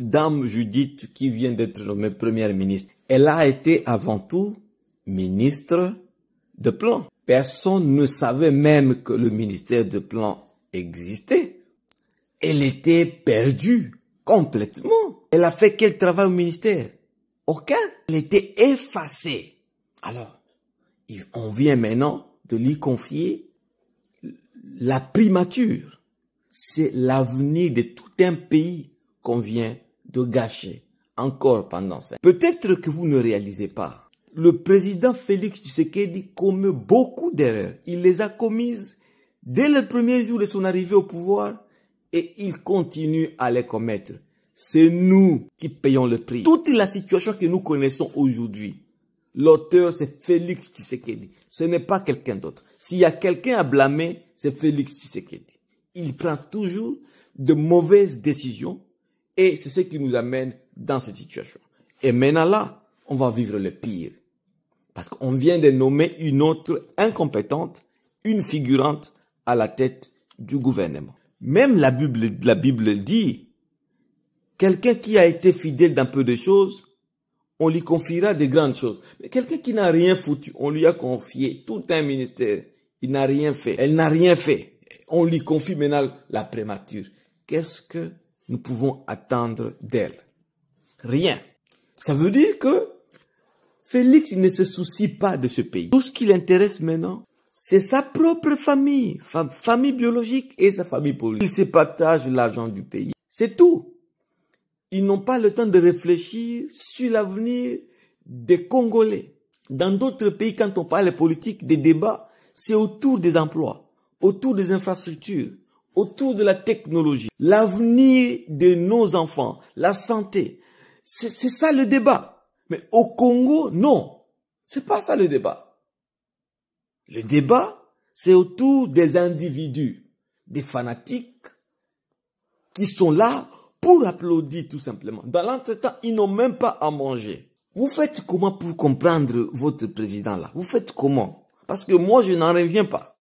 dame Judith qui vient d'être nommée première ministre, elle a été avant tout ministre de plan. Personne ne savait même que le ministère de plan existait. Elle était perdue complètement. Elle a fait quel travail au ministère Aucun. Elle était effacée. Alors, on vient maintenant de lui confier la primature. C'est l'avenir de tout un pays qu'on vient de gâcher encore pendant ça. Peut-être que vous ne réalisez pas. Le président Félix Tshisekedi commet beaucoup d'erreurs. Il les a commises dès le premier jour de son arrivée au pouvoir et il continue à les commettre. C'est nous qui payons le prix. Toute la situation que nous connaissons aujourd'hui, l'auteur c'est Félix Tshisekedi. Ce n'est pas quelqu'un d'autre. S'il y a quelqu'un à blâmer, c'est Félix Tshisekedi. Il prend toujours de mauvaises décisions et c'est ce qui nous amène dans cette situation. Et maintenant là, on va vivre le pire. Parce qu'on vient de nommer une autre incompétente, une figurante à la tête du gouvernement. Même la Bible, la Bible dit, quelqu'un qui a été fidèle d'un peu de choses, on lui confiera des grandes choses. Mais quelqu'un qui n'a rien foutu, on lui a confié tout un ministère. Il n'a rien fait. Elle n'a rien fait. On lui confie maintenant la prémature. Qu'est-ce que nous pouvons attendre d'elle Rien. Ça veut dire que Félix ne se soucie pas de ce pays. Tout ce qui l'intéresse maintenant, c'est sa propre famille, famille biologique et sa famille politique. Il se partagent l'argent du pays. C'est tout. Ils n'ont pas le temps de réfléchir sur l'avenir des Congolais. Dans d'autres pays, quand on parle politique, des débats, c'est autour des emplois, autour des infrastructures, autour de la technologie, l'avenir de nos enfants, la santé. C'est ça le débat. Mais au Congo, non. C'est pas ça le débat. Le débat, c'est autour des individus, des fanatiques, qui sont là pour applaudir tout simplement. Dans l'entretemps, ils n'ont même pas à manger. Vous faites comment pour comprendre votre président là Vous faites comment Parce que moi, je n'en reviens pas.